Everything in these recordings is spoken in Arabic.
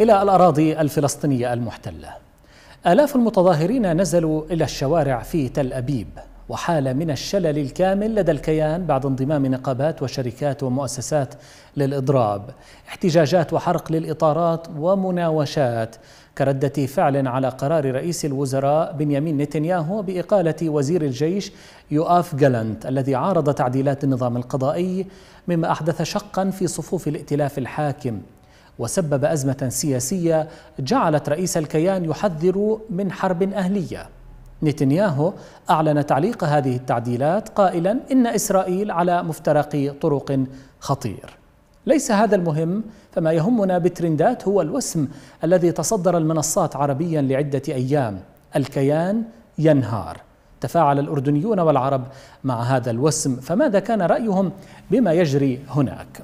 إلى الأراضي الفلسطينية المحتلة آلاف المتظاهرين نزلوا إلى الشوارع في تل أبيب وحالة من الشلل الكامل لدى الكيان بعد انضمام نقابات وشركات ومؤسسات للإضراب احتجاجات وحرق للإطارات ومناوشات كردة فعل على قرار رئيس الوزراء بنيامين نتنياهو بإقالة وزير الجيش يؤاف جالنت الذي عارض تعديلات النظام القضائي مما أحدث شقا في صفوف الائتلاف الحاكم وسبب أزمة سياسية جعلت رئيس الكيان يحذر من حرب أهلية نتنياهو أعلن تعليق هذه التعديلات قائلا إن إسرائيل على مفترق طرق خطير ليس هذا المهم فما يهمنا بالترندات هو الوسم الذي تصدر المنصات عربيا لعدة أيام الكيان ينهار تفاعل الأردنيون والعرب مع هذا الوسم فماذا كان رأيهم بما يجري هناك؟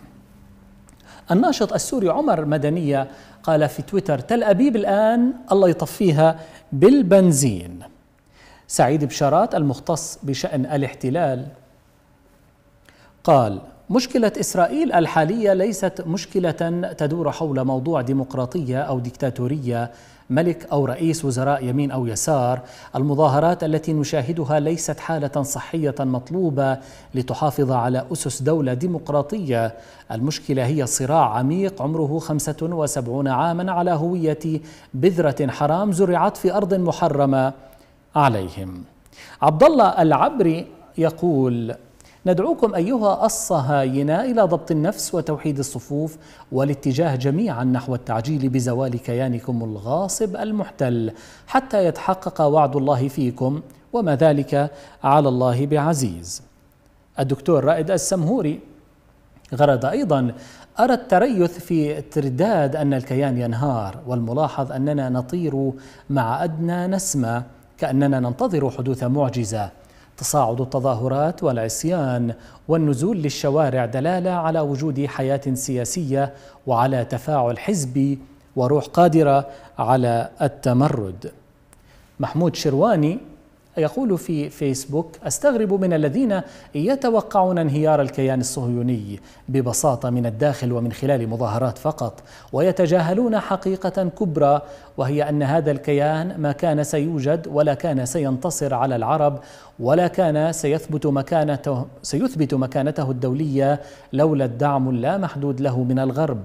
الناشط السوري عمر مدنية قال في تويتر تل أبيب الآن الله يطفيها بالبنزين سعيد بشارات المختص بشأن الاحتلال قال مشكلة إسرائيل الحالية ليست مشكلة تدور حول موضوع ديمقراطية أو ديكتاتورية ملك أو رئيس وزراء يمين أو يسار المظاهرات التي نشاهدها ليست حالة صحية مطلوبة لتحافظ على أسس دولة ديمقراطية المشكلة هي صراع عميق عمره 75 عاما على هوية بذرة حرام زرعت في أرض محرمة عليهم عبد الله العبري يقول ندعوكم أيها الصهاينة إلى ضبط النفس وتوحيد الصفوف والاتجاه جميعا نحو التعجيل بزوال كيانكم الغاصب المحتل حتى يتحقق وعد الله فيكم وما ذلك على الله بعزيز الدكتور رائد السمهوري غرد أيضا أرى التريث في ترداد أن الكيان ينهار والملاحظ أننا نطير مع أدنى نسمة كأننا ننتظر حدوث معجزة تصاعد التظاهرات والعصيان والنزول للشوارع دلاله على وجود حياه سياسيه وعلى تفاعل حزبي وروح قادره على التمرد محمود شرواني يقول في فيسبوك استغرب من الذين يتوقعون انهيار الكيان الصهيوني ببساطه من الداخل ومن خلال مظاهرات فقط ويتجاهلون حقيقه كبرى وهي ان هذا الكيان ما كان سيوجد ولا كان سينتصر على العرب ولا كان سيثبت مكانته سيثبت مكانته الدوليه لولا الدعم اللامحدود له من الغرب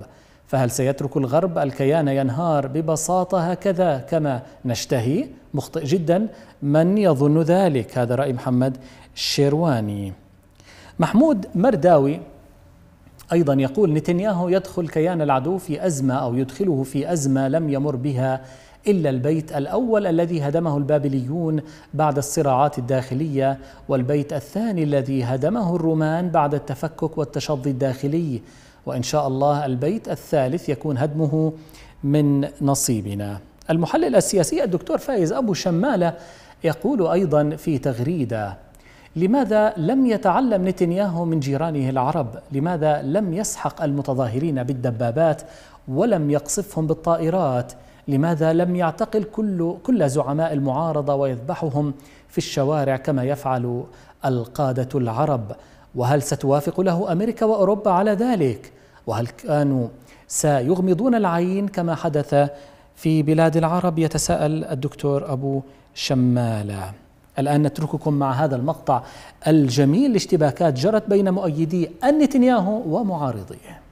فهل سيترك الغرب الكيان ينهار ببساطه هكذا كما نشتهي مخطئ جدا من يظن ذلك هذا راي محمد شيرواني محمود مرداوي ايضا يقول نتنياهو يدخل كيان العدو في ازمه او يدخله في ازمه لم يمر بها إلا البيت الأول الذي هدمه البابليون بعد الصراعات الداخلية والبيت الثاني الذي هدمه الرومان بعد التفكك والتشظي الداخلي وإن شاء الله البيت الثالث يكون هدمه من نصيبنا المحلل السياسي الدكتور فايز أبو شمالة يقول أيضا في تغريدة لماذا لم يتعلم نتنياهو من جيرانه العرب لماذا لم يسحق المتظاهرين بالدبابات ولم يقصفهم بالطائرات لماذا لم يعتقل كل كل زعماء المعارضه ويذبحهم في الشوارع كما يفعل القاده العرب وهل ستوافق له امريكا واوروبا على ذلك وهل كانوا سيغمضون العين كما حدث في بلاد العرب يتساءل الدكتور ابو شماله الان نترككم مع هذا المقطع الجميل لاشتباكات جرت بين مؤيدي النتنياهو ومعارضيه